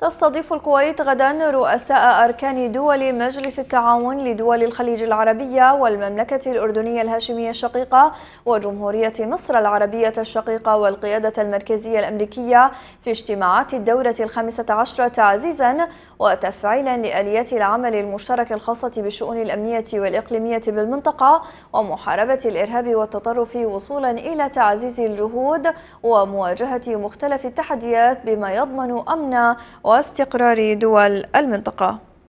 تستضيف الكويت غدا رؤساء أركان دول مجلس التعاون لدول الخليج العربية والمملكة الأردنية الهاشمية الشقيقة وجمهورية مصر العربية الشقيقة والقيادة المركزية الأمريكية في اجتماعات الدورة الخامسة عشرة تعزيزا وتفعيلا لآليات العمل المشترك الخاصة بالشؤون الأمنية والإقليمية بالمنطقة ومحاربة الإرهاب والتطرف وصولا إلى تعزيز الجهود ومواجهة مختلف التحديات بما يضمن أمن واستقرار دول المنطقة